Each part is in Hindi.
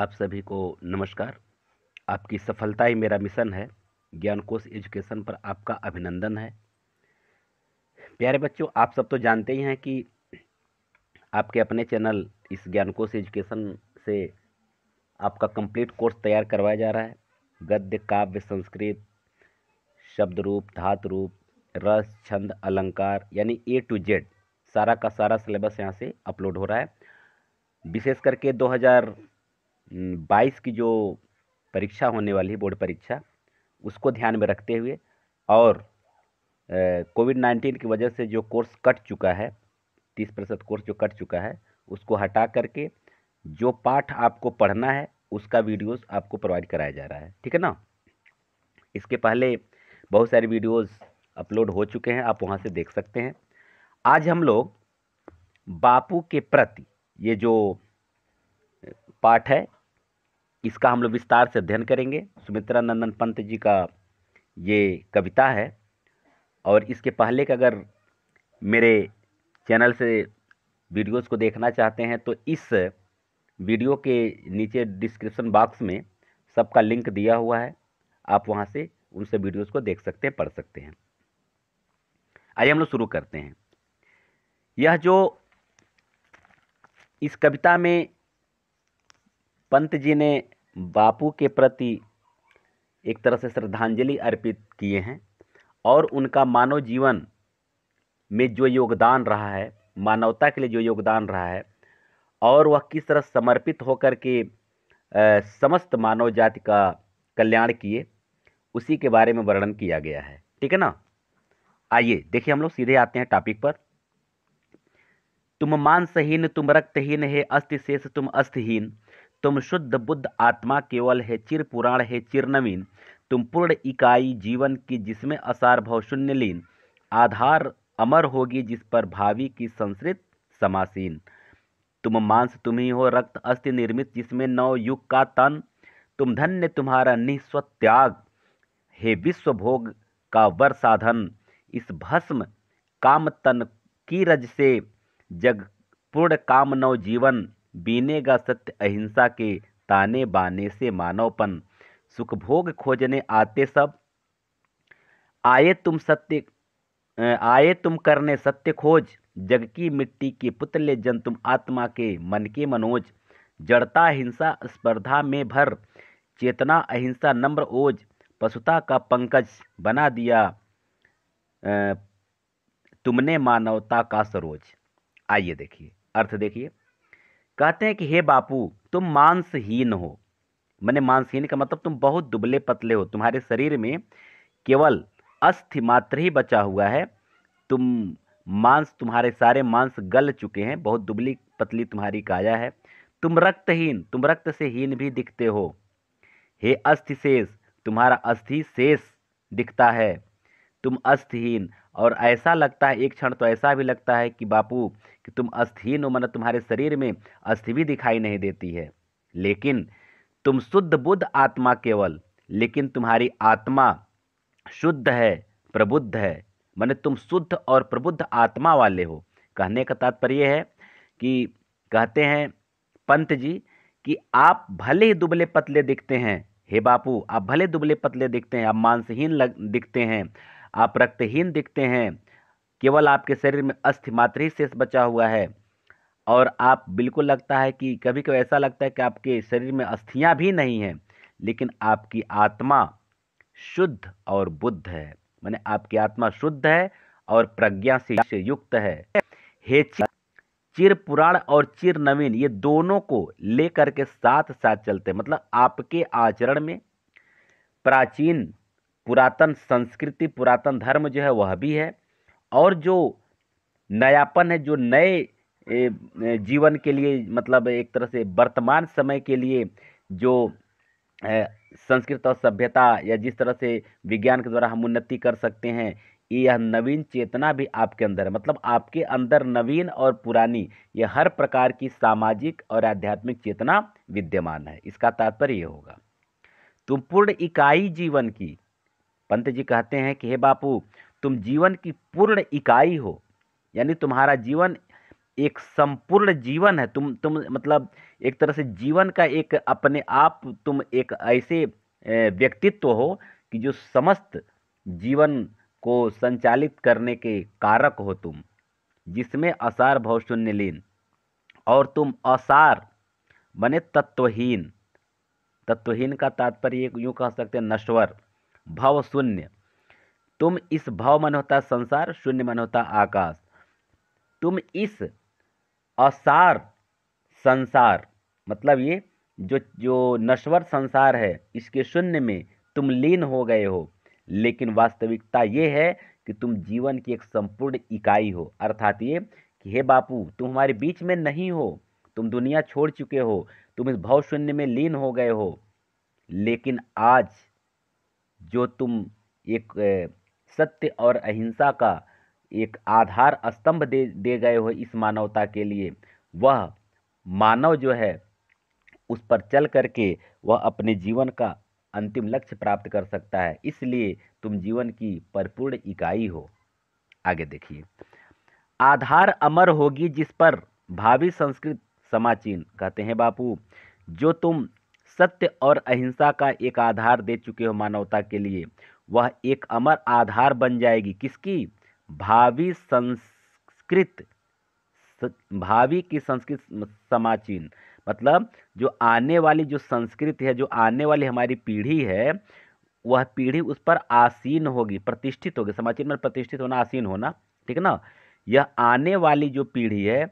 आप सभी को नमस्कार आपकी सफलता ही मेरा मिशन है ज्ञानकोश एजुकेशन पर आपका अभिनंदन है प्यारे बच्चों आप सब तो जानते ही हैं कि आपके अपने चैनल इस ज्ञानकोश एजुकेशन से आपका कंप्लीट कोर्स तैयार करवाया जा रहा है गद्य काव्य संस्कृत शब्द रूप धात रूप रस छंद अलंकार यानी ए टू जेड सारा का सारा सिलेबस यहाँ से अपलोड हो रहा है विशेष करके बाईस की जो परीक्षा होने वाली है बोर्ड परीक्षा उसको ध्यान में रखते हुए और कोविड नाइन्टीन की वजह से जो कोर्स कट चुका है तीस प्रतिशत कोर्स जो कट चुका है उसको हटा करके जो पाठ आपको पढ़ना है उसका वीडियोस आपको प्रोवाइड कराया जा रहा है ठीक है ना इसके पहले बहुत सारे वीडियोस अपलोड हो चुके हैं आप वहाँ से देख सकते हैं आज हम लोग बापू के प्रति ये जो पाठ है इसका हम लोग विस्तार से अध्ययन करेंगे सुमित्रा नंदन पंत जी का ये कविता है और इसके पहले का अगर मेरे चैनल से वीडियोस को देखना चाहते हैं तो इस वीडियो के नीचे डिस्क्रिप्शन बॉक्स में सबका लिंक दिया हुआ है आप वहाँ से उनसे वीडियोस को देख सकते हैं पढ़ सकते हैं आइए हम लोग शुरू करते हैं यह जो इस कविता में पंत जी ने बापू के प्रति एक तरह से श्रद्धांजलि अर्पित किए हैं और उनका मानव जीवन में जो योगदान रहा है मानवता के लिए जो योगदान रहा है और वह किस तरह समर्पित होकर के समस्त मानव जाति का कल्याण किए उसी के बारे में वर्णन किया गया है ठीक है ना आइए देखिए हम लोग सीधे आते हैं टॉपिक पर तुम मांसहीन तुम रक्तहीन हे अस्थि शेष तुम अस्थहीन तुम शुद्ध बुद्ध आत्मा केवल है चिर पुराण है चिर नवीन तुम पूर्ण इकाई जीवन की जिसमें असार भव शून्य लीन आधार अमर होगी जिस पर भावी की संस्कृत समासीन तुम मांस तुम्ही हो रक्त अस्थि निर्मित जिसमें नव युग का तन तुम धन्य तुम्हारा निस्वत्याग हे विश्व भोग का वर साधन इस भस्म काम तन की रज से जग पूर्ण काम नव जीवन बीनेगा सत्य अहिंसा के ताने बाने से मानवपन सुखभोग खोजने आते सब आए तुम सत्य आए तुम करने सत्य खोज जग की मिट्टी के पुतले जन तुम आत्मा के मन के मनोज जड़ता हिंसा स्पर्धा में भर चेतना अहिंसा नम्र ओज पशुता का पंकज बना दिया तुमने मानवता का सरोज आइए देखिए अर्थ देखिए कहते हैं कि हे बापू तुम मांसहीन हो मैंने मांसहीन का मतलब तुम बहुत दुबले पतले हो तुम्हारे शरीर में केवल अस्थि मात्र ही बचा हुआ है तुम मांस तुम्हारे सारे मांस गल चुके हैं बहुत दुबली पतली तुम्हारी काया है तुम रक्तहीन तुम रक्त से हीन भी दिखते हो हे अस्थि शेष तुम्हारा अस्थि शेष दिखता है तुम अस्थहीन और ऐसा लगता है एक क्षण तो ऐसा भी लगता है कि बापू कि तुम अस्थहीन हो मतलब तुम्हारे शरीर में अस्थि भी दिखाई नहीं देती है लेकिन तुम शुद्ध बुद्ध आत्मा केवल लेकिन तुम्हारी आत्मा शुद्ध है प्रबुद्ध है माने तुम शुद्ध और प्रबुद्ध आत्मा वाले हो कहने का तात्पर्य है कि कहते हैं पंत जी कि आप भले ही दुबले पतले दिखते हैं हे बापू आप भले दुबले पतले दिखते हैं आप मांसहीन लग दिखते हैं आप रक्तहीन दिखते हैं केवल आपके शरीर में अस्थि मात्र ही शेष बचा हुआ है और आप बिल्कुल लगता है कि कभी कभी ऐसा लगता है कि आपके शरीर में अस्थियाँ भी नहीं हैं लेकिन आपकी आत्मा शुद्ध और बुद्ध है मैंने आपकी आत्मा शुद्ध है और प्रज्ञा से युक्त है हे चिर पुराण और चिर नवीन ये दोनों को लेकर के साथ साथ चलते मतलब आपके आचरण में प्राचीन पुरातन संस्कृति पुरातन धर्म जो है वह भी है और जो नयापन है जो नए जीवन के लिए मतलब एक तरह से वर्तमान समय के लिए जो संस्कृत और सभ्यता या जिस तरह से विज्ञान के द्वारा हम उन्नति कर सकते हैं यह नवीन चेतना भी आपके अंदर है मतलब आपके अंदर नवीन और पुरानी यह हर प्रकार की सामाजिक और आध्यात्मिक चेतना विद्यमान है इसका तात्पर्य यह होगा तुम तो पूर्ण इकाई जीवन की पंत जी कहते हैं कि हे बापू तुम जीवन की पूर्ण इकाई हो यानी तुम्हारा जीवन एक संपूर्ण जीवन है तुम तुम मतलब एक तरह से जीवन का एक अपने आप तुम एक ऐसे व्यक्तित्व हो कि जो समस्त जीवन को संचालित करने के कारक हो तुम जिसमें असार भव शून्य लीन और तुम असार बने तत्वहीन तत्वहीन का तात्पर्य यूँ कह सकते हैं नश्वर भाव शून्य तुम इस भाव मन होता संसार शून्य मन होता आकाश तुम इस असार संसार मतलब ये जो जो नश्वर संसार है इसके शून्य में तुम लीन हो गए हो लेकिन वास्तविकता ये है कि तुम जीवन की एक संपूर्ण इकाई हो अर्थात ये कि हे बापू तुम हमारे बीच में नहीं हो तुम दुनिया छोड़ चुके हो तुम इस भाव शून्य में लीन हो गए हो लेकिन आज जो तुम एक सत्य और अहिंसा का एक आधार स्तंभ दे दे गए हो इस मानवता के लिए वह मानव जो है उस पर चल करके वह अपने जीवन का अंतिम लक्ष्य प्राप्त कर सकता है इसलिए तुम जीवन की परिपूर्ण इकाई हो आगे देखिए आधार अमर होगी जिस पर भावी संस्कृत समाचीन कहते हैं बापू जो तुम सत्य और अहिंसा का एक आधार दे चुके हो मानवता के लिए वह एक अमर आधार बन जाएगी किसकी भावी संस्कृत भावी की संस्कृत समाचीन मतलब जो आने वाली जो संस्कृत है जो आने वाली हमारी पीढ़ी है वह पीढ़ी उस पर आसीन होगी प्रतिष्ठित होगी समाचीन में प्रतिष्ठित होना आसीन होना ठीक है ना यह आने वाली जो पीढ़ी है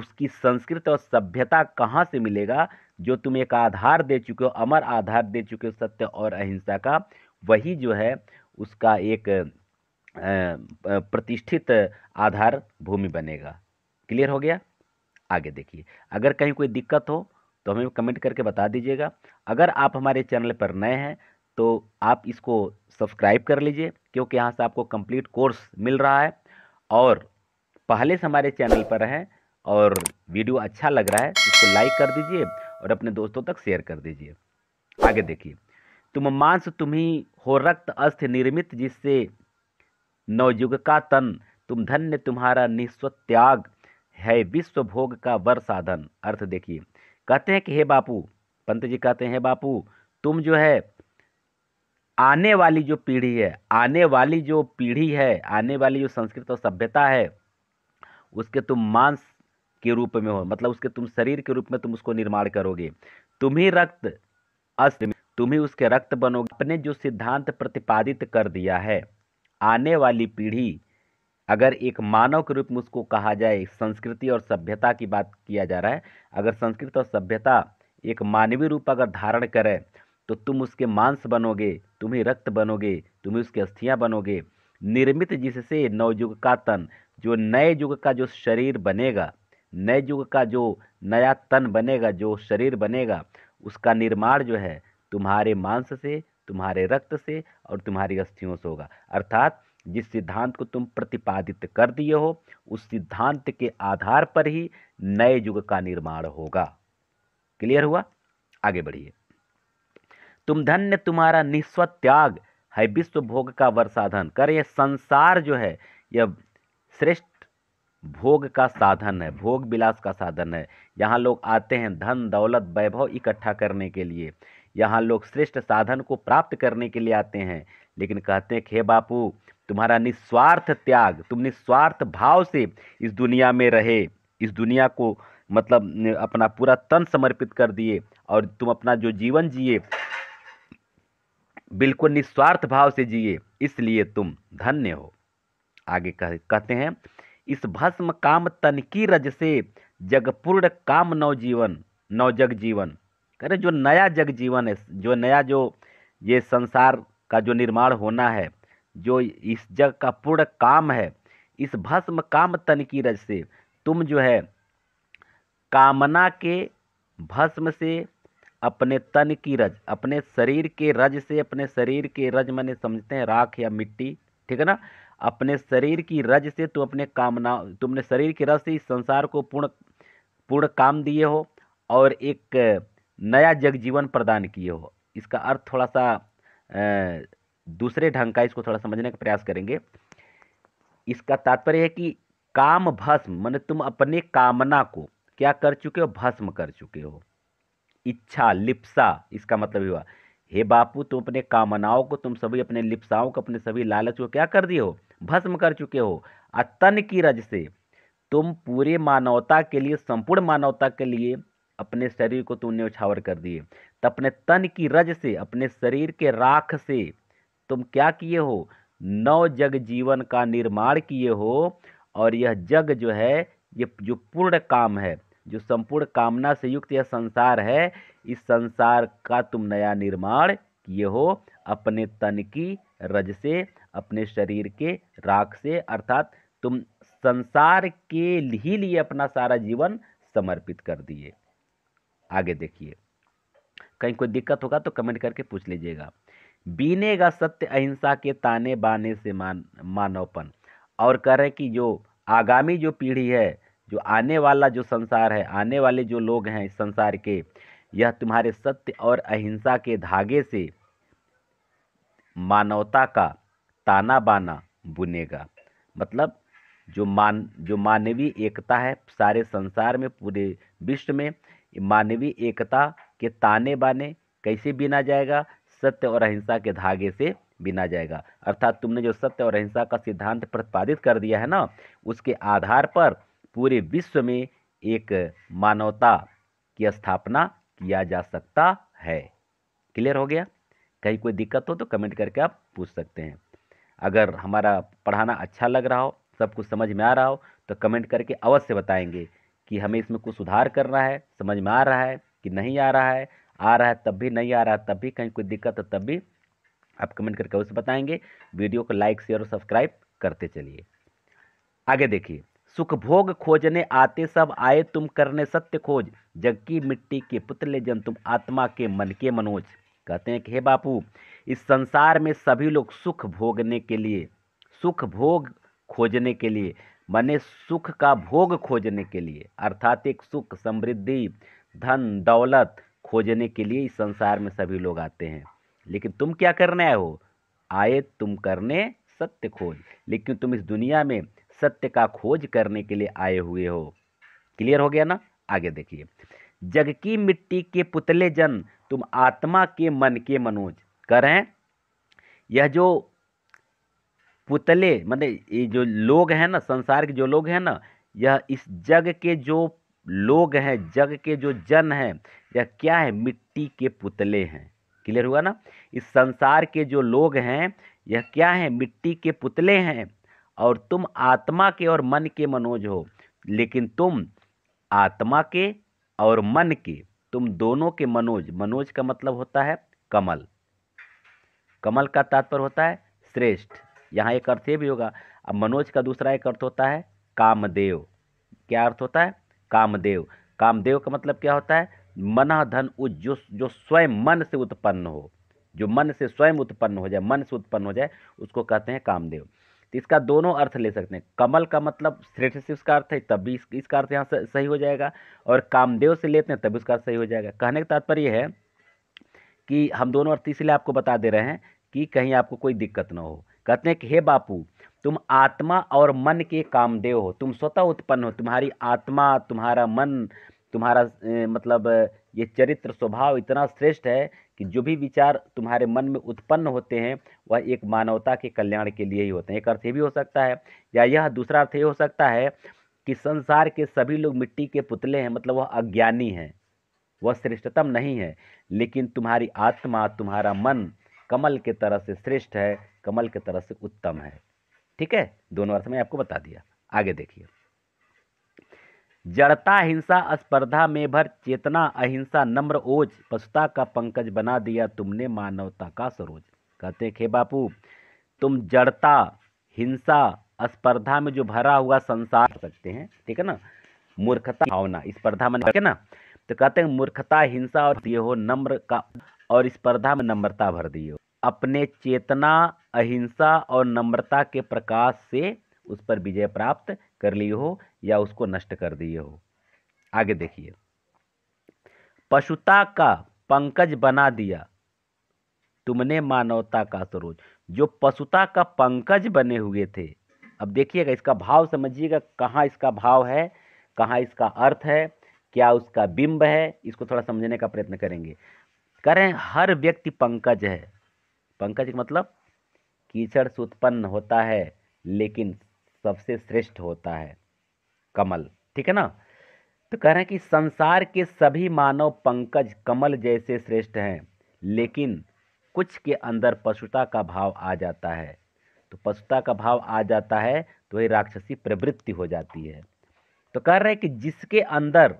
उसकी संस्कृत और सभ्यता कहाँ से मिलेगा जो तुम एक आधार दे चुके हो अमर आधार दे चुके हो सत्य और अहिंसा का वही जो है उसका एक प्रतिष्ठित आधार भूमि बनेगा क्लियर हो गया आगे देखिए अगर कहीं कोई दिक्कत हो तो हमें कमेंट करके बता दीजिएगा अगर आप हमारे चैनल पर नए हैं तो आप इसको सब्सक्राइब कर लीजिए क्योंकि यहाँ से आपको कंप्लीट कोर्स मिल रहा है और पहले से हमारे चैनल पर हैं और वीडियो अच्छा लग रहा है इसको लाइक कर दीजिए और अपने दोस्तों तक शेयर कर दीजिए आगे देखिए तुम मांस तुम्ही हो रक्त अस्थ निर्मित जिससे नवयुग का तन तुम धन्य तुम्हारा निस्वत्याग है विश्व भोग का वर साधन अर्थ देखिए कहते हैं कि हे बापू पंत जी कहते हैं बापू तुम जो है आने वाली जो पीढ़ी है आने वाली जो पीढ़ी है आने वाली जो संस्कृत और सभ्यता है उसके तुम मांस के रूप में हो मतलब उसके तुम शरीर के रूप में तुम उसको निर्माण करोगे तुम ही रक्त अस्त्र तुम ही उसके रक्त बनोगे अपने जो सिद्धांत प्रतिपादित कर दिया है आने वाली पीढ़ी अगर एक मानव के रूप में उसको कहा जाए संस्कृति और सभ्यता की बात किया जा रहा है अगर संस्कृति और सभ्यता एक मानवीय रूप अगर धारण करे तो तुम उसके मांस बनोगे तुम ही रक्त बनोगे तुम ही उसकी अस्थियाँ बनोगे निर्मित जिससे नवयुग का तन जो नए युग का जो शरीर बनेगा नए युग का जो नया तन बनेगा जो शरीर बनेगा उसका निर्माण जो है तुम्हारे मांस से तुम्हारे रक्त से और तुम्हारी अस्थियों से होगा अर्थात जिस सिद्धांत को तुम प्रतिपादित कर दिए हो उस सिद्धांत के आधार पर ही नए युग का निर्माण होगा क्लियर हुआ आगे बढ़िए तुम धन्य तुम्हारा निस्व त्याग है विश्व भोग का वर्षाधन कर यह संसार जो है यह श्रेष्ठ भोग का साधन है भोग विलास का साधन है यहाँ लोग आते हैं धन दौलत वैभव इकट्ठा करने के लिए यहाँ लोग श्रेष्ठ साधन को प्राप्त करने के लिए आते हैं लेकिन कहते हैं हे बापू तुम्हारा निस्वार्थ त्याग तुम निस्वार्थ भाव से इस दुनिया में रहे इस दुनिया को मतलब अपना पूरा तन समर्पित कर दिए और तुम अपना जो जीवन जिए बिल्कुल निस्वार्थ भाव से जिए इसलिए तुम धन्य हो आगे कह, कहते हैं इस भस्म काम तन की रज से जगपूर्ण काम नवजीवन नवजग जीवन कह रहे जो नया जग जीवन है जो नया जो ये संसार का जो निर्माण होना है जो इस जग का पूर्ण काम है इस भस्म काम तन की रज से तुम जो है कामना के भस्म से अपने तन की रज अपने शरीर के रज से अपने शरीर के रज मैंने समझते हैं राख या मिट्टी ठीक है ना अपने शरीर की रज से तुम अपने कामना तुमने शरीर की रज से इस संसार को पूर्ण पूर्ण काम दिए हो और एक नया जग जीवन प्रदान किए हो इसका अर्थ थोड़ा सा दूसरे ढंग का इसको थोड़ा समझने का प्रयास करेंगे इसका तात्पर्य है कि काम भस्म मैंने तुम अपने कामना को क्या कर चुके हो भस्म कर चुके हो इच्छा लिप्सा इसका मतलब हुआ हे बापू तुम अपने कामनाओं को तुम सभी अपने लिप्साओं को अपने सभी लालच को क्या कर दिए हो भस्म कर चुके हो अतन की रज से तुम पूरे मानवता के लिए संपूर्ण मानवता के लिए अपने शरीर को तुमने उछावर कर दिए तो अपने तन की रज से अपने शरीर के राख से तुम क्या किए हो नव जग जीवन का निर्माण किए हो और यह जग जो है ये जो पूर्ण काम है जो संपूर्ण कामना से युक्त यह संसार है इस संसार का तुम नया निर्माण किए हो अपने तन की रज से अपने शरीर के राख से अर्थात तुम संसार के ही लिए अपना सारा जीवन समर्पित कर दिए आगे देखिए कहीं कोई दिक्कत होगा तो कमेंट करके पूछ लीजिएगा बीनेगा सत्य अहिंसा के ताने बाने से मान मानवपन और कह रहे कि जो आगामी जो पीढ़ी है जो आने वाला जो संसार है आने वाले जो लोग हैं इस संसार के यह तुम्हारे सत्य और अहिंसा के धागे से मानवता का ताना बाना बुनेगा मतलब जो मान जो मानवीय एकता है सारे संसार में पूरे विश्व में मानवीय एकता के ताने बाने कैसे बिना जाएगा सत्य और अहिंसा के धागे से बिना जाएगा अर्थात तुमने जो सत्य और अहिंसा का सिद्धांत प्रतिपादित कर दिया है ना उसके आधार पर पूरे विश्व में एक मानवता की स्थापना किया जा सकता है क्लियर हो गया कहीं कोई दिक्कत हो तो कमेंट करके आप पूछ सकते हैं अगर हमारा पढ़ाना अच्छा लग रहा हो सब कुछ समझ में आ रहा हो तो कमेंट करके अवश्य बताएंगे कि हमें इसमें कुछ सुधार करना है समझ में आ रहा है कि नहीं आ रहा है आ रहा है तब भी नहीं आ रहा है तब भी कहीं कोई दिक्कत हो तब भी आप कमेंट करके अवश्य बताएंगे वीडियो को लाइक शेयर और सब्सक्राइब करते चलिए आगे देखिए सुख भोग खोजने आते सब आए तुम करने सत्य खोज जग की मिट्टी के पुतले जन तुम आत्मा के मन के मनोज कहते हैं कि हे बापू इस संसार में सभी लोग सुख भोगने के लिए सुख भोग खोजने के लिए मने सुख का भोग खोजने के लिए अर्थात एक सुख समृद्धि धन दौलत खोजने के लिए इस संसार में सभी लोग आते हैं लेकिन तुम क्या करने आए हो आए तुम करने सत्य खोज लेकिन तुम इस दुनिया में सत्य का खोज करने के लिए आए हुए हो क्लियर हो गया ना आगे देखिए जग की मिट्टी के पुतले जन तुम आत्मा के मन के मनोज कर हैं यह जो पुतले मतलब ये जो लोग हैं ना संसार के जो लोग हैं ना यह इस जग के जो लोग हैं जग के जो जन हैं यह क्या है मिट्टी के पुतले हैं क्लियर हुआ ना इस संसार के जो लोग हैं यह क्या है मिट्टी के पुतले हैं और तुम आत्मा के और मन के मनोज हो लेकिन तुम आत्मा के और मन के तुम दोनों के मनोज मनोज का मतलब होता है कमल कमल का तात्पर्य होता है श्रेष्ठ यहाँ एक अर्थ ये भी होगा अब मनोज का दूसरा एक अर्थ होता है कामदेव क्या अर्थ होता है कामदेव कामदेव का मतलब क्या होता है मन धन उज जो जो स्वयं मन से उत्पन्न हो जो मन से स्वयं उत्पन्न हो जाए मन से उत्पन्न हो जाए उसको कहते हैं कामदेव तो इसका दोनों अर्थ ले सकते हैं कमल का मतलब श्रेष्ठ से उसका अर्थ है तभी इस, इसका अर्थ यहाँ सही हो जाएगा और कामदेव से लेते हैं तभी उसका अर्थ सही हो जाएगा कहने का तात्पर्य है कि हम दोनों अर्थ इसलिए आपको बता दे रहे हैं कि कहीं आपको कोई दिक्कत ना हो कहते हैं कि हे बापू तुम आत्मा और मन के कामदेव हो तुम स्वतः उत्पन्न हो तुम्हारी आत्मा तुम्हारा मन तुम्हारा ए, मतलब ये चरित्र स्वभाव इतना श्रेष्ठ है कि जो भी विचार तुम्हारे मन में उत्पन्न होते हैं वह एक मानवता के कल्याण के लिए ही होते हैं एक अर्थ ये भी हो सकता है या यह दूसरा अर्थ ये हो सकता है कि संसार के सभी लोग मिट्टी के पुतले हैं मतलब वह अज्ञानी हैं वह श्रेष्ठतम नहीं है लेकिन तुम्हारी आत्मा तुम्हारा मन कमल के तरह से श्रेष्ठ है कमल के तरह से उत्तम है ठीक है दोनों अर्थ में आपको बता दिया आगे देखिए जड़ता हिंसा स्पर्धा में भर चेतना अहिंसा नम्र ओज पशुता का पंकज बना दिया तुमने मानवता का सरोज कहते खे बापू तुम जड़ता हिंसा स्पर्धा में जो भरा हुआ संसार सकते हैं ठीक है ना मूर्खता भावना स्पर्धा में ना तो कहते हैं मूर्खता हिंसा और दिए हो नम्र का और स्पर्धा में नम्रता भर दिए हो अपने चेतना अहिंसा और नम्रता के प्रकाश से उस पर विजय प्राप्त कर ली हो या उसको नष्ट कर दिए हो आगे देखिए पशुता का पंकज बना दिया तुमने मानवता का सरोज जो पशुता का पंकज बने हुए थे अब देखिएगा इसका भाव समझिएगा कहाँ इसका भाव है कहाँ इसका अर्थ है क्या उसका बिंब है इसको थोड़ा समझने का प्रयत्न करेंगे करें हर व्यक्ति पंकज है पंकज मतलब कीचड़ से उत्पन्न होता है लेकिन सबसे श्रेष्ठ होता है कमल ठीक है ना तो कह रहे हैं कि संसार के सभी मानव पंकज कमल जैसे श्रेष्ठ हैं लेकिन कुछ के अंदर पशुता का भाव आ जाता है तो पशुता का भाव आ जाता है तो वही राक्षसी प्रवृत्ति हो जाती है तो कह रहे हैं कि जिसके अंदर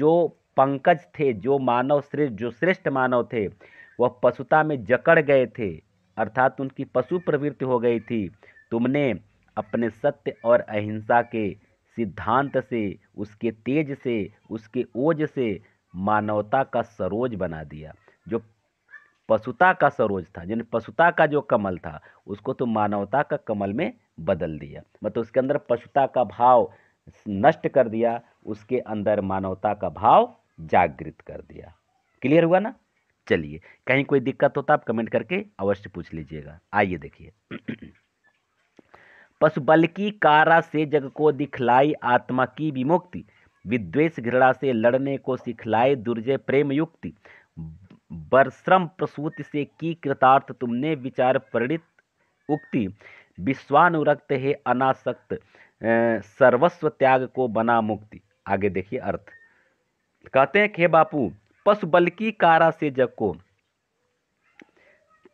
जो पंकज थे जो मानव श्रेष्ठ जो श्रेष्ठ मानव थे वह पशुता में जकड़ गए थे अर्थात उनकी पशु प्रवृत्ति हो गई थी तुमने अपने सत्य और अहिंसा के सिद्धांत से उसके तेज से उसके ओज से मानवता का सरोज बना दिया जो पशुता का सरोज था जिन पशुता का जो कमल था उसको तो मानवता का कमल में बदल दिया मतलब उसके अंदर पशुता का भाव नष्ट कर दिया उसके अंदर मानवता का भाव जागृत कर दिया क्लियर हुआ ना चलिए कहीं कोई दिक्कत हो तो आप कमेंट करके अवश्य पूछ लीजिएगा आइए देखिए पशुबल की कारा से जग को दिखलाई आत्मा की विमुक्ति विद्वेष घृणा से लड़ने को सिखलाए दुर्जय प्रेम युक्ति बरश्रम प्रसूत से की कृतार्थ तुमने विचार परिणित उक्ति विश्वानुरक्त है अनासक्त सर्वस्व त्याग को बना मुक्ति आगे देखिए अर्थ कहते हैं खे बापू पशु बल की कारा से जग को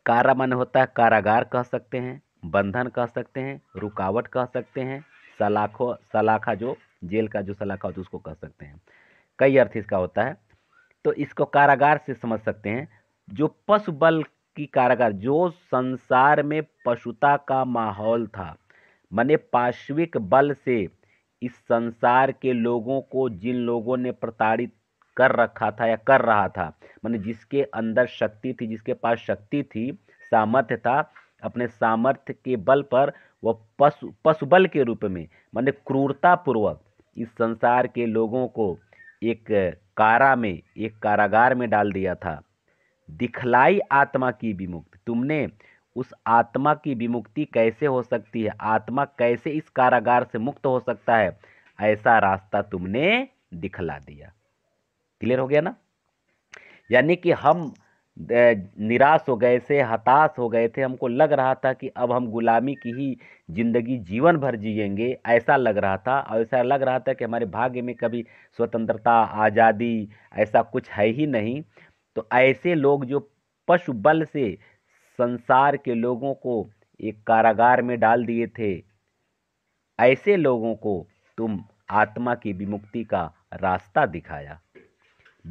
कारा मन होता है कारागार कह सकते हैं बंधन कह सकते हैं रुकावट कह सकते हैं सलाखों सलाखा जो जेल का जो सलाखा होता है उसको कह सकते हैं कई अर्थ इसका होता है तो इसको कारागार से समझ सकते हैं जो पशु बल की कारागार जो संसार में पशुता का माहौल था मैंने पाश्विक बल से इस संसार के लोगों को जिन लोगों ने प्रताड़ित कर रखा था या कर रहा था मैंने जिसके अंदर शक्ति थी जिसके पास शक्ति थी सामर्थ्य था अपने सामर्थ्य के बल पर वह पशु पशुबल के रूप में मैंने क्रूरतापूर्वक इस संसार के लोगों को एक कारा में एक कारागार में डाल दिया था दिखलाई आत्मा की विमुक्ति तुमने उस आत्मा की विमुक्ति कैसे हो सकती है आत्मा कैसे इस कारागार से मुक्त हो सकता है ऐसा रास्ता तुमने दिखला दिया क्लियर हो गया ना यानी कि हम निराश हो गए थे हताश हो गए थे हमको लग रहा था कि अब हम गुलामी की ही ज़िंदगी जीवन भर जिएंगे ऐसा लग रहा था और ऐसा लग रहा था कि हमारे भाग्य में कभी स्वतंत्रता आज़ादी ऐसा कुछ है ही नहीं तो ऐसे लोग जो पशु बल से संसार के लोगों को एक कारागार में डाल दिए थे ऐसे लोगों को तुम आत्मा की विमुक्ति का रास्ता दिखाया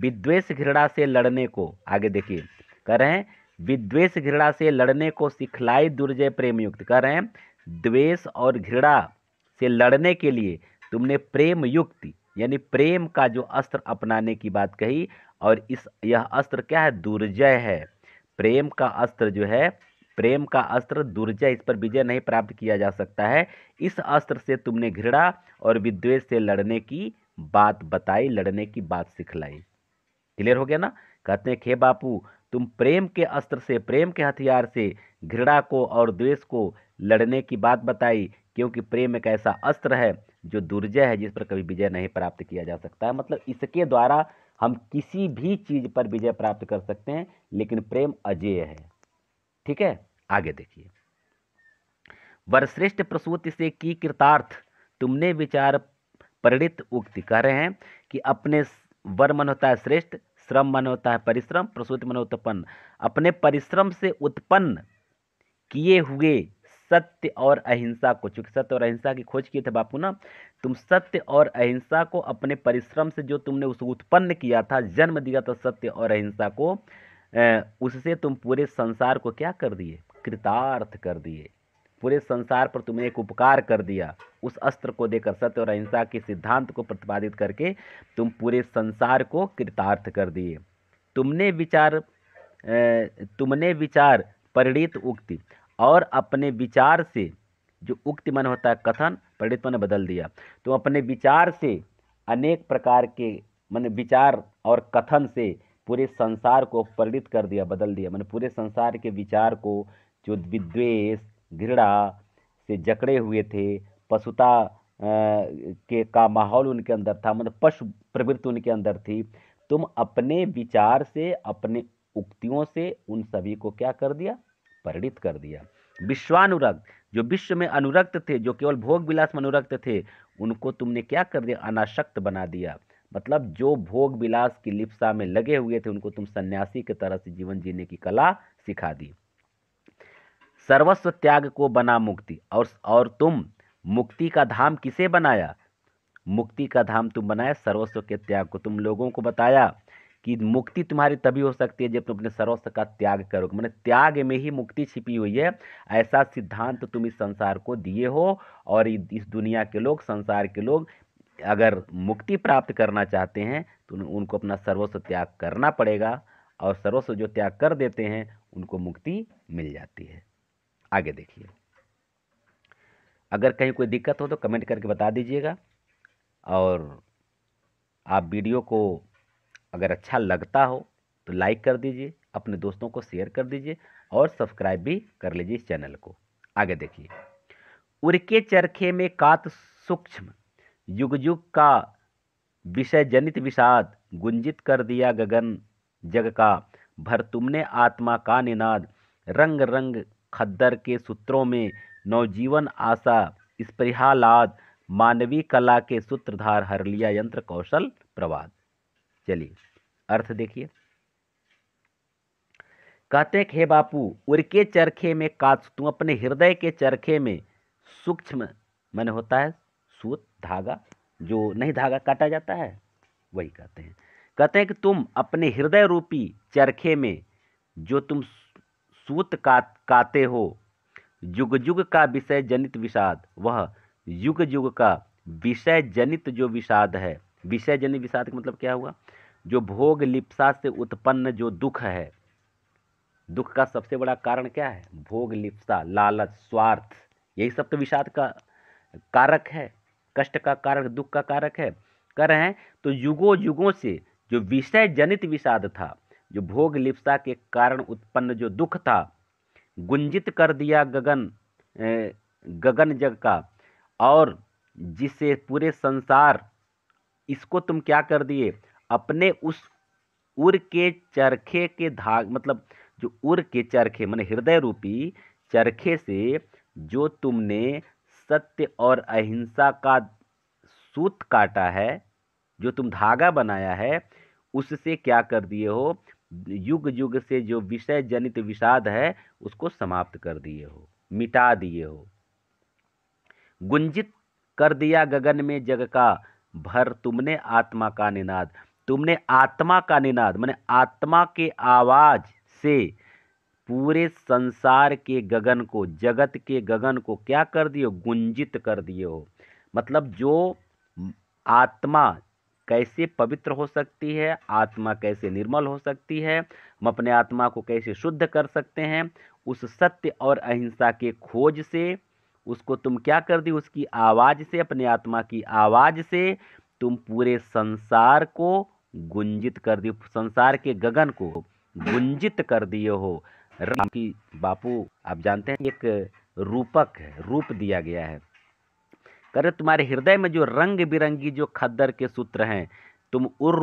विद्वेष घृणा से लड़ने को आगे देखिए कह रहे हैं विद्वेष घृणा से लड़ने को सिखलाई दुर्जय प्रेम युक्त कह रहे हैं द्वेष और घृणा से लड़ने के लिए तुमने प्रेम युक्ति यानी प्रेम का जो अस्त्र अपनाने की बात कही और इस यह अस्त्र क्या है दुर्जय है प्रेम का अस्त्र जो है प्रेम का अस्त्र दुर्जय इस पर विजय नहीं प्राप्त किया जा सकता है इस अस्त्र से तुमने घृणा और विद्वेष से लड़ने की बात बताई लड़ने की बात सिखलाई क्लियर हो गया ना कहते हैं खे बापू तुम प्रेम के अस्त्र से प्रेम के हथियार से घृणा को और द्वेष को लड़ने की बात बताई क्योंकि प्रेम एक ऐसा अस्त्र है जो दुर्जय है जिस पर कभी विजय नहीं प्राप्त किया जा सकता है मतलब इसके द्वारा हम किसी भी चीज़ पर विजय प्राप्त कर सकते हैं लेकिन प्रेम अजेय है ठीक है आगे देखिए वरश्रेष्ठ प्रसूति से की कृतार्थ तुमने विचार परिणित उक्ति कह रहे हैं कि अपने वर मन होता है श्रेष्ठ श्रम मन होता है परिश्रम प्रसूति मन उत्पन्न अपने परिश्रम से उत्पन्न किए हुए सत्य और अहिंसा को चूंकि सत्य और अहिंसा की खोज किए थे बापू ना तुम सत्य और अहिंसा को अपने परिश्रम से जो तुमने उसको उत्पन्न किया था जन्म दिया था सत्य और अहिंसा को उससे तुम पूरे संसार को क्या कर दिए कृतार्थ कर दिए पूरे संसार पर तुमने एक उपकार कर दिया उस अस्त्र को देकर सत्य और अहिंसा के सिद्धांत को प्रतिपादित करके तुम पूरे संसार को कृतार्थ कर दिए तुमने विचार तुमने विचार परिणित उक्ति और अपने विचार से जो उक्ति मन होता है कथन परिणित मन बदल दिया तुम तो अपने विचार से अनेक प्रकार के मन विचार और कथन से पूरे संसार को परिणित कर दिया बदल दिया मैंने पूरे संसार के विचार को जो विद्वेष घृणा से जकड़े हुए थे पशुता के का माहौल उनके अंदर था मतलब पशु प्रवृत्ति उनके अंदर थी तुम अपने विचार से अपने उक्तियों से उन सभी को क्या कर दिया परिणित कर दिया विश्वानुरक्त जो विश्व में अनुरक्त थे जो केवल भोग विलास में अनुरक्त थे उनको तुमने क्या कर दिया अनाशक्त बना दिया मतलब जो भोग विलास की लिप्सा में लगे हुए थे उनको तुम सन्यासी की तरह से जीवन जीने की कला सिखा दी सर्वस्व त्याग को बना मुक्ति और और तुम मुक्ति का धाम किसे बनाया मुक्ति का धाम तुम बनाया सर्वस्व के त्याग को तुम लोगों को बताया कि मुक्ति तुम्हारी तभी हो सकती है जब तुम अपने सर्वस्व का त्याग करोगे मैंने त्याग में ही मुक्ति छिपी हुई है ऐसा सिद्धांत तो तुम इस संसार को दिए हो और इस दुनिया के लोग संसार के लोग अगर मुक्ति प्राप्त करना चाहते हैं तो उनको अपना सर्वस्व त्याग करना पड़ेगा और सर्वस्व जो त्याग कर देते हैं उनको मुक्ति मिल जाती है आगे देखिए अगर कहीं कोई दिक्कत हो तो कमेंट करके बता दीजिएगा और आप वीडियो को अगर अच्छा लगता हो तो लाइक कर दीजिए अपने दोस्तों को शेयर कर दीजिए और सब्सक्राइब भी कर लीजिए इस चैनल को आगे देखिए उड़के चरखे में कात सूक्ष्म युग युग का विषय जनित विषाद गुंजित कर दिया गगन जग का भर तुमने आत्मा का निनाद रंग रंग खद्दर के सूत्रों में नवजीवन आशा स्पृहालाद मानवीय कला के सूत्रधार हरलिया यंत्र कौशल प्रवाद चलिए अर्थ देखिए कहते हैं हे बापू उर के चरखे में काच तुम अपने हृदय के चरखे में सूक्ष्म मन होता है सूत धागा जो नहीं धागा काटा जाता है वही कहते हैं कहते हैं कि तुम अपने हृदय रूपी चरखे में जो तुम सूत का काते हो युग युग का विषय जनित विषाद वह युग युग का विषय जनित जो विषाद है विषय जनित विषाद का मतलब क्या हुआ जो भोग लिप्सा से उत्पन्न जो दुख है दुख का सबसे बड़ा कारण क्या है भोग लिप्सा लालच स्वार्थ यही सब तो विषाद का कारक है कष्ट का कारक दुख का कारक है कर रहे हैं तो युगों युगों से जो विषय जनित विषाद था जो भोग लिप्सा के कारण उत्पन्न जो दुख था गुंजित कर दिया गगन गगन जग का और जिसे पूरे संसार इसको तुम क्या कर दिए अपने उस उर के चरखे के धाग मतलब जो उर के चरखे मैंने हृदय रूपी चरखे से जो तुमने सत्य और अहिंसा का सूत काटा है जो तुम धागा बनाया है उससे क्या कर दिए हो युग युग से जो विषय जनित विषाद है उसको समाप्त कर दिए हो मिटा दिए हो गुंजित कर दिया गगन में जग का भर तुमने आत्मा का निनाद तुमने आत्मा का निनाद मैंने आत्मा के आवाज से पूरे संसार के गगन को जगत के गगन को क्या कर दिए गुंजित कर दिए हो मतलब जो आत्मा कैसे पवित्र हो सकती है आत्मा कैसे निर्मल हो सकती है हम अपने आत्मा को कैसे शुद्ध कर सकते हैं उस सत्य और अहिंसा के खोज से उसको तुम क्या कर दी उसकी आवाज़ से अपने आत्मा की आवाज़ से तुम पूरे संसार को गुंजित कर दियो संसार के गगन को गुंजित कर दिए हो राम की बापू आप जानते हैं एक रूपक है रूप दिया गया है करे तुम्हारे हृदय में जो रंग बिरंगी जो खद्दर के सूत्र हैं तुम उर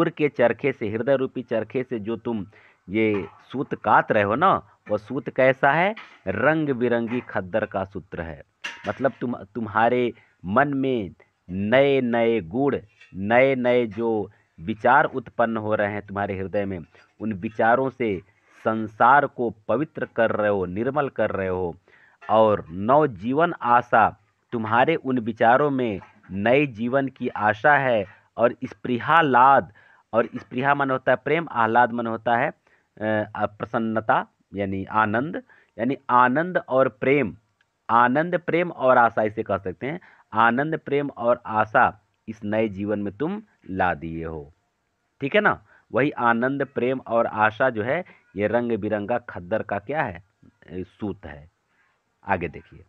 उर के चरखे से हृदय रूपी चरखे से जो तुम ये सूत काट रहे हो ना वह सूत कैसा है रंग बिरंगी खद्दर का सूत्र है मतलब तुम तुम्हारे मन में नए नए गुड़ नए नए जो विचार उत्पन्न हो रहे हैं तुम्हारे हृदय में उन विचारों से संसार को पवित्र कर रहे हो निर्मल कर रहे हो और नवजीवन आशा तुम्हारे उन विचारों में नए जीवन की आशा है और स्प्रिहालाद और स्प्रिहा मन होता है प्रेम आह्लाद मन होता है प्रसन्नता यानी आनंद यानी आनंद और प्रेम आनंद प्रेम और आशा इसे कह सकते हैं आनंद प्रेम और आशा इस नए जीवन में तुम ला दिए हो ठीक है ना वही आनंद प्रेम और आशा जो है ये रंग बिरंगा खद्दर का क्या है सूत है आगे देखिए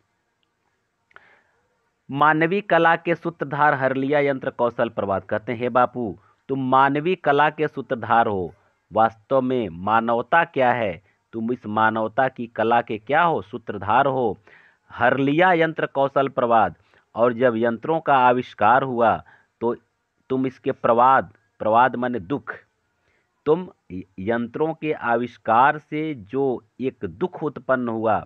मानवीय कला के सूत्रधार हरलिया यंत्र कौशल प्रभात कहते हैं बापू तुम मानवीय कला के सूत्रधार हो वास्तव में मानवता क्या है तुम इस मानवता की कला के क्या हो सूत्रधार हो हरलिया यंत्र कौशल प्रवाद और जब यंत्रों का आविष्कार हुआ तो तुम इसके प्रवाद प्रवाद माने दुख तुम यंत्रों के आविष्कार से जो एक दुख उत्पन्न हुआ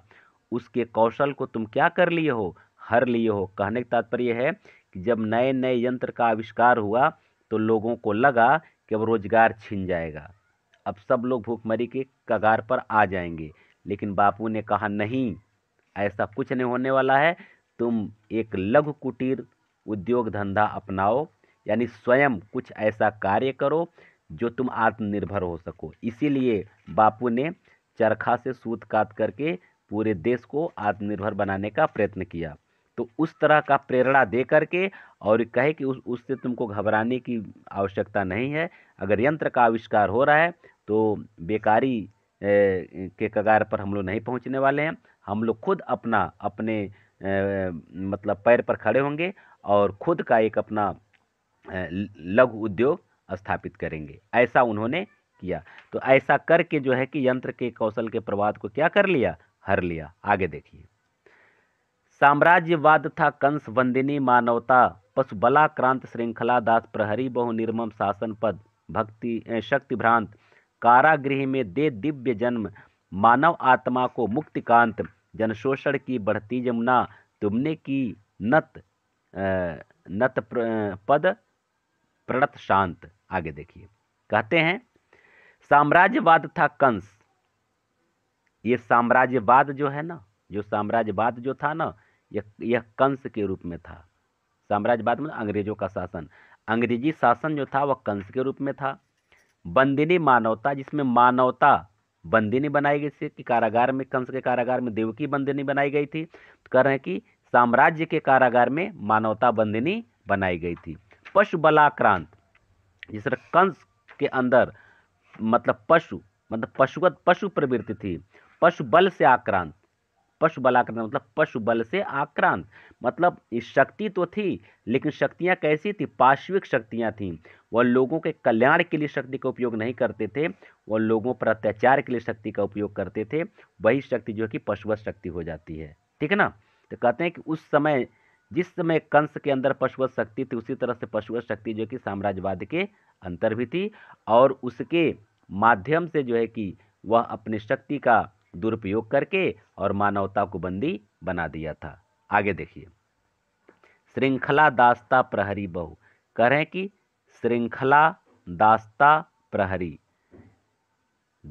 उसके कौशल को तुम क्या कर लिए हो हर लिए हो कहने का तात्पर्य है कि जब नए नए यंत्र का आविष्कार हुआ तो लोगों को लगा कि अब रोजगार छिन जाएगा अब सब लोग भूखमरी के कगार पर आ जाएंगे लेकिन बापू ने कहा नहीं ऐसा कुछ नहीं होने वाला है तुम एक लघु कुटीर उद्योग धंधा अपनाओ यानी स्वयं कुछ ऐसा कार्य करो जो तुम आत्मनिर्भर हो सको इसीलिए बापू ने चरखा से सूत काट करके पूरे देश को आत्मनिर्भर बनाने का प्रयत्न किया तो उस तरह का प्रेरणा दे करके और कहे कि उस उससे तुमको घबराने की आवश्यकता नहीं है अगर यंत्र का आविष्कार हो रहा है तो बेकारी के कगार पर हम लोग नहीं पहुंचने वाले हैं हम लोग खुद अपना अपने ए, मतलब पैर पर खड़े होंगे और खुद का एक अपना लघु उद्योग स्थापित करेंगे ऐसा उन्होंने किया तो ऐसा करके जो है कि यंत्र के कौशल के प्रवाद को क्या कर लिया हर लिया आगे देखिए साम्राज्यवाद था कंस वंदिनी मानवता पशु बला क्रांत श्रृंखला दास प्रहरी बहु निर्मम शासन पद भक्ति शक्ति भ्रांत कारागृह में दे दिव्य जन्म मानव आत्मा को मुक्तिकांत जनशोषण की बढ़ती जमुना तुमने की नत नत पद प्रणत शांत आगे देखिए कहते हैं साम्राज्यवाद था कंस ये साम्राज्यवाद जो है ना जो साम्राज्यवाद जो था ना यह यह कंस के रूप में था साम्राज्यवाद में अंग्रेजों का शासन अंग्रेजी शासन जो था वह कंस के रूप में था बंदिनी मानवता जिसमें मानवता बंदिनी बनाई गई थी कि कारागार में कंस के कारागार में देव की बंदिनी बनाई गई थी तो कह रहे हैं कि साम्राज्य के कारागार में मानवता बंदिनी बनाई गई थी पशु बलाक्रांत जिस तरह कंस के अंदर मतलब पशु मतलब पशुवत पशु प्रवृत्ति थी पशु बल से आक्रांत पशु बलाक्रांत मतलब पशु बल से आक्रांत मतलब शक्ति तो थी लेकिन शक्तियाँ कैसी थी पार्श्विक शक्तियाँ थीं वह लोगों के कल्याण के लिए शक्ति का उपयोग नहीं करते थे वह लोगों पर अत्याचार के लिए शक्ति का उपयोग करते थे वही शक्ति जो कि पशुवत शक्ति हो जाती है ठीक है ना तो कहते हैं कि उस समय जिस समय कंस के अंदर पशुवत शक्ति थी उसी तरह से पशुवत शक्ति जो कि साम्राज्यवाद के अंतर भी थी और उसके माध्यम से जो है कि वह अपनी शक्ति का दुरुपयोग करके और मानवता को बंदी बना दिया था आगे देखिए श्रृंखला दास्ता प्रहरी बहु कह रहे हैं कि श्रृंखला दास्ता प्रहरी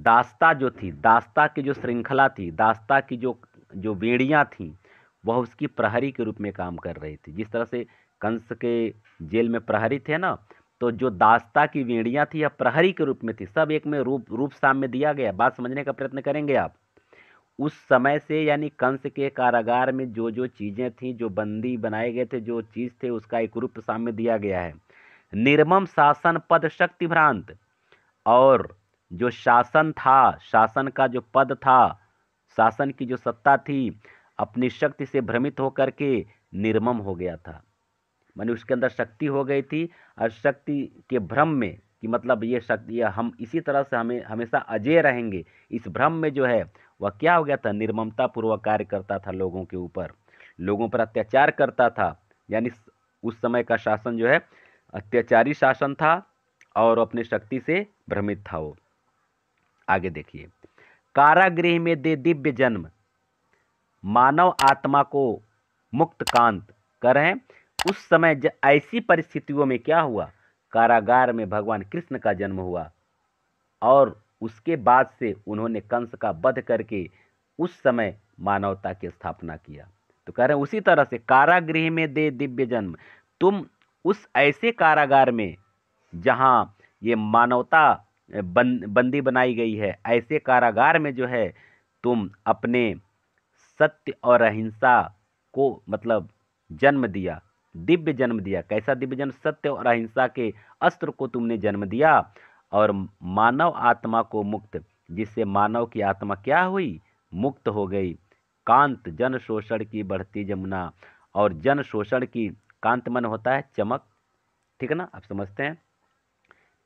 दास्ता जो थी दास्ता की जो श्रृंखला थी दास्ता की जो जो बेड़ियाँ थीं वह उसकी प्रहरी के रूप में काम कर रही थी जिस तरह से कंस के जेल में प्रहरी थे ना तो जो दास्ता की बेड़ियाँ थी या प्रहरी के रूप में थी सब एक में रूप रूप सामने दिया गया बात समझने का प्रयत्न करेंगे आप उस समय से यानी कंस के कारागार में जो जो चीज़ें थीं जो बंदी बनाए गए थे जो चीज़ थे उसका एक रूप सामने दिया गया है निर्मम शासन पद शक्ति भ्रांत और जो शासन था शासन का जो पद था शासन की जो सत्ता थी अपनी शक्ति से भ्रमित होकर के निर्मम हो गया था मानी उसके अंदर शक्ति हो गई थी और शक्ति के भ्रम में कि मतलब ये शक्ति हम इसी तरह से हमें हमेशा अजय रहेंगे इस भ्रम में जो है वह क्या हो गया था पूर्वक कार्य करता था लोगों के ऊपर लोगों पर अत्याचार करता था यानी उस समय का शासन जो है अत्याचारी शासन था और अपने शक्ति से भ्रमित था वो आगे देखिए कारागृह में दे दिव्य जन्म मानव आत्मा को मुक्त कांत करें उस समय ऐसी परिस्थितियों में क्या हुआ कारागार में भगवान कृष्ण का जन्म हुआ और उसके बाद से उन्होंने कंस का वध करके उस समय मानवता की स्थापना किया तो कह रहे हैं उसी तरह से कारागृह में दे दिव्य जन्म तुम उस ऐसे कारागार में जहाँ ये मानवता बन बंदी बनाई गई है ऐसे कारागार में जो है तुम अपने सत्य और अहिंसा को मतलब जन्म दिया दिव्य जन्म दिया कैसा दिव्य जन्म सत्य और अहिंसा के अस्त्र को तुमने जन्म दिया और मानव आत्मा को मुक्त जिससे मानव की आत्मा क्या हुई मुक्त हो गई कांत जन शोषण की बढ़ती जमुना और जन शोषण की कांत मन होता है चमक ठीक है ना आप समझते हैं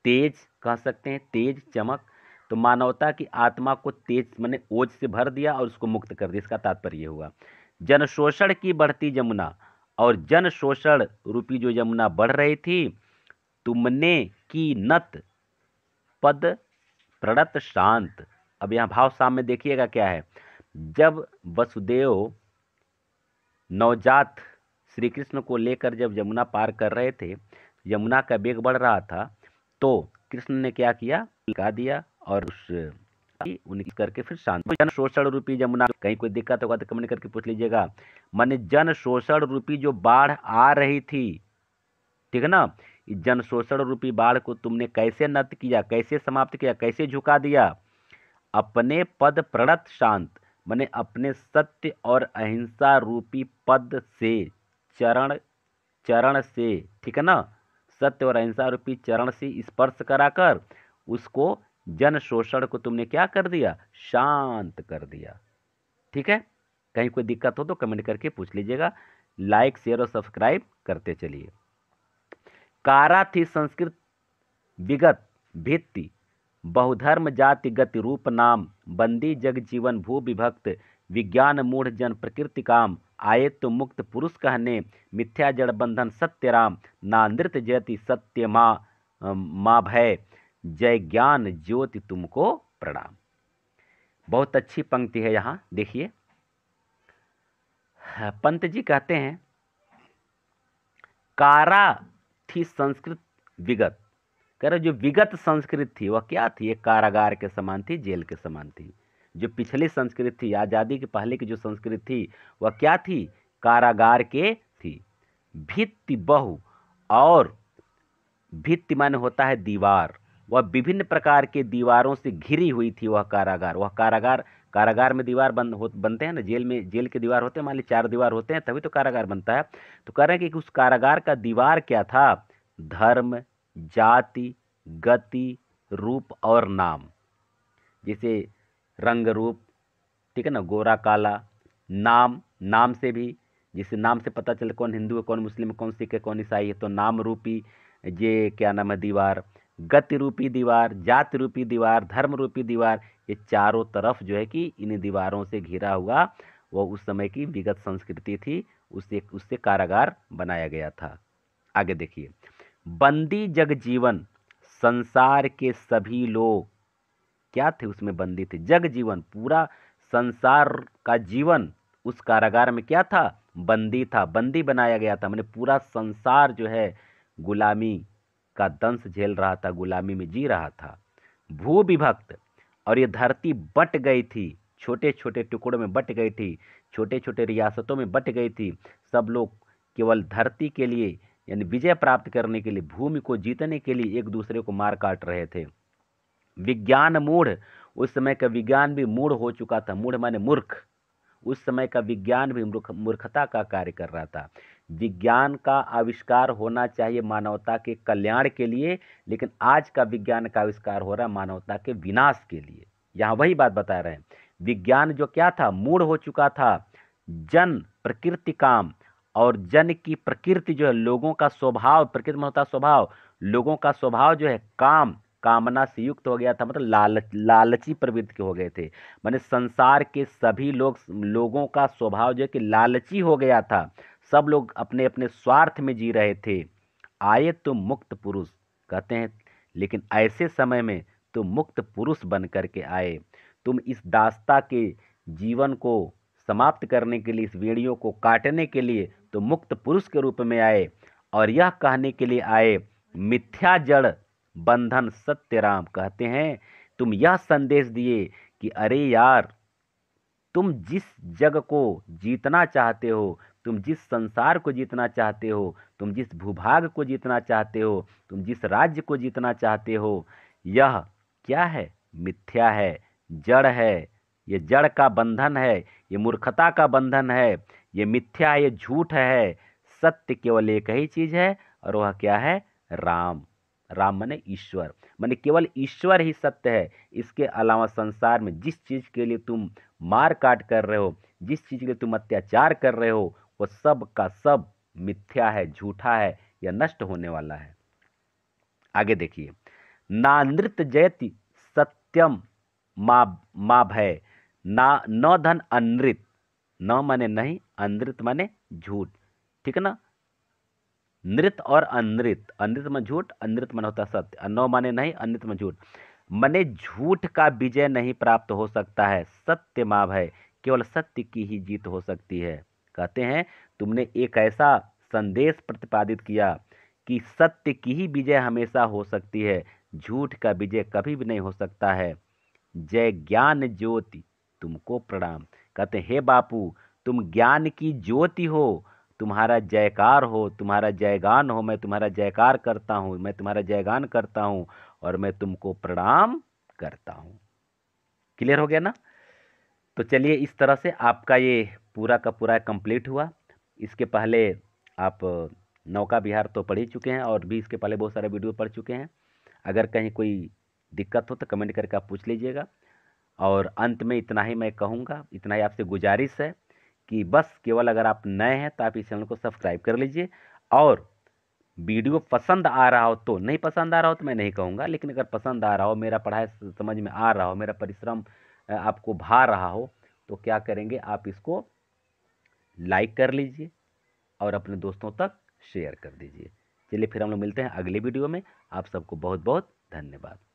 तेज कह सकते हैं तेज चमक तो मानवता की आत्मा को तेज मैंने ओज से भर दिया और उसको मुक्त कर दिया इसका तात्पर्य हुआ जन शोषण की बढ़ती जमुना और जन शोषण रूपी जो यमुना बढ़ रही थी तुमने की नत पद प्रणत शांत अब यहाँ भाव साम में देखिएगा क्या है जब वसुदेव नवजात श्री कृष्ण को लेकर जब यमुना पार कर रहे थे यमुना का वेग बढ़ रहा था तो कृष्ण ने क्या किया लगा दिया और उस उनकी करके फिर शांत जन शोषण रूपी यमुना कहीं कोई दिक्कत होगा तो कमेंट करके पूछ लीजिएगा माने जन शोषण रूपी जो बाढ़ आ रही थी ठीक है ना जन शोषण रूपी बाढ़ को तुमने कैसे नत किया कैसे समाप्त किया कैसे झुका दिया अपने पद प्रणत शांत मैंने अपने सत्य और अहिंसा रूपी पद से चरण चरण से ठीक है ना सत्य और अहिंसा रूपी चरण से स्पर्श कराकर उसको जन शोषण को तुमने क्या कर दिया शांत कर दिया ठीक है कहीं कोई दिक्कत हो तो कमेंट करके पूछ लीजिएगा लाइक शेयर और सब्सक्राइब करते चलिए कारा थी संस्कृत विगत भित्ति बहुधर्म जाति गति रूप नाम बंदी जग जीवन भू विभक्त विज्ञान मूढ़ जन प्रकृति काम आयत तो मुक्त पुरुष कहने मिथ्या जड़ बंधन सत्य राम नानृत जयति सत्य माँ माँ भय जय ज्ञान ज्योति तुमको प्रणाम बहुत अच्छी पंक्ति है यहाँ देखिए पंत जी कहते हैं कारा थी संस्कृत विगत कह रहे जो विगत संस्कृत थी वह क्या थी एक कारागार के समान थी जेल के समान थी जो पिछली संस्कृत थी आज़ादी के पहले की जो संस्कृत थी वह क्या थी कारागार के थी भित्ति बहु और भित्ति मान होता है दीवार वह विभिन्न प्रकार के दीवारों से घिरी हुई थी वह कारागार वह कारागार कारागार में दीवार बन हो बनते हैं ना जेल में जेल के दीवार होते हैं मान ली चार दीवार होते हैं तभी तो कारागार बनता है तो कह रहे हैं कि उस कारागार का दीवार क्या था धर्म जाति गति रूप और नाम जैसे रंग रूप ठीक है ना गोरा काला नाम नाम से भी जिसे नाम से पता चले कौन हिंदू है कौन मुस्लिम है कौन सिख है कौन ईसाई है तो नाम रूपी ये क्या नाम है दीवार गति रूपी दीवार जाति रूपी दीवार धर्म रूपी दीवार ये चारों तरफ जो है कि इन दीवारों से घिरा हुआ वह उस समय की विगत संस्कृति थी उससे उससे कारागार बनाया गया था आगे देखिए बंदी जग जीवन संसार के सभी लोग क्या थे उसमें बंदी थे जग जीवन पूरा संसार का जीवन उस कारागार में क्या था बंदी था बंदी बनाया गया था मैंने पूरा संसार जो है गुलामी का दंश झेल रहा था गुलामी में जी रहा था भू विभक्त और ये धरती बट गई थी छोटे छोटे टुकड़ों में बट गई थी छोटे छोटे रियासतों में बट गई थी सब लोग केवल धरती के लिए यानी विजय प्राप्त करने के लिए भूमि को जीतने के लिए एक दूसरे को मार काट रहे थे विज्ञान मूढ़ उस समय का विज्ञान भी मूढ़ हो चुका था मूढ़ माने मूर्ख उस समय का विज्ञान भी मूर्खता का कार्य कर रहा था विज्ञान का आविष्कार होना चाहिए मानवता के कल्याण के लिए लेकिन आज का विज्ञान का आविष्कार हो रहा है मानवता के विनाश के लिए यहाँ वही बात बता रहे हैं विज्ञान जो क्या था मूड हो चुका था जन प्रकृति काम और जन की प्रकृति जो है लोगों का स्वभाव प्रकृति मानवता स्वभाव लोगों का स्वभाव जो है काम कामना से युक्त हो गया था मतलब लालच लालची प्रवृत्ति के हो गए थे मैंने संसार के सभी लोग लोगों का स्वभाव जो है कि लालची हो गया था सब लोग अपने अपने स्वार्थ में जी रहे थे आए तो मुक्त पुरुष कहते हैं लेकिन ऐसे समय में तुम तो मुक्त पुरुष बन कर के आए तुम इस दास्ता के जीवन को समाप्त करने के लिए इस वीडियो को काटने के लिए तो मुक्त पुरुष के रूप में आए और यह कहने के लिए आए मिथ्या जड़ बंधन सत्य राम कहते हैं तुम यह संदेश दिए कि अरे यार तुम जिस जग को जीतना चाहते हो तुम जिस संसार को जीतना चाहते हो तुम जिस भूभाग को जीतना चाहते हो तुम जिस राज्य को जीतना चाहते हो यह क्या है मिथ्या है जड़ है ये जड़ का बंधन है ये मूर्खता का बंधन है ये मिथ्या ये झूठ है सत्य केवल एक ही चीज़ है और वह क्या है राम राम मने ईश्वर माने केवल ईश्वर ही सत्य है इसके अलावा संसार में जिस चीज़ के लिए तुम मार काट कर रहे हो जिस चीज़ के लिए तुम अत्याचार कर रहे हो वह सब का सब मिथ्या है झूठा है या नष्ट होने वाला है आगे देखिए ना नृत्य जयति सत्यम मा मा भय ना न धन अनृत न माने नहीं अनृत माने झूठ ठीक है ना नृत और अनृत अनृत में झूठ अनृत मन होता सत्य न माने नहीं अनृत में झूठ मने झूठ का विजय नहीं प्राप्त हो सकता है सत्य माभ भय केवल सत्य की ही जीत हो सकती है कहते हैं तुमने एक ऐसा संदेश प्रतिपादित किया कि सत्य की ही विजय हमेशा हो सकती है झूठ का विजय कभी भी नहीं हो सकता है जय ज्ञान ज्योति तुमको प्रणाम कहते हे बापू तुम ज्ञान की ज्योति हो तुम्हारा जयकार हो तुम्हारा जयगान हो मैं तुम्हारा जयकार करता हूँ मैं तुम्हारा जयगान करता हूँ और मैं तुमको प्रणाम करता हूँ क्लियर हो गया ना तो चलिए इस तरह से आपका ये पूरा का पूरा कंप्लीट हुआ इसके पहले आप नौका बिहार तो पढ़ ही चुके हैं और भी इसके पहले बहुत सारे वीडियो पढ़ चुके हैं अगर कहीं कोई दिक्कत हो तो कमेंट करके आप पूछ लीजिएगा और अंत में इतना ही मैं कहूँगा इतना ही आपसे गुजारिश है कि बस केवल अगर आप नए हैं तो आप इस चैनल को सब्सक्राइब कर लीजिए और वीडियो पसंद आ रहा हो तो नहीं पसंद आ रहा हो तो मैं नहीं कहूँगा लेकिन अगर पसंद आ रहा हो मेरा पढ़ाई समझ में आ रहा हो मेरा परिश्रम आपको भा रहा हो तो क्या करेंगे आप इसको लाइक कर लीजिए और अपने दोस्तों तक शेयर कर दीजिए चलिए फिर हम लोग मिलते हैं अगले वीडियो में आप सबको बहुत बहुत धन्यवाद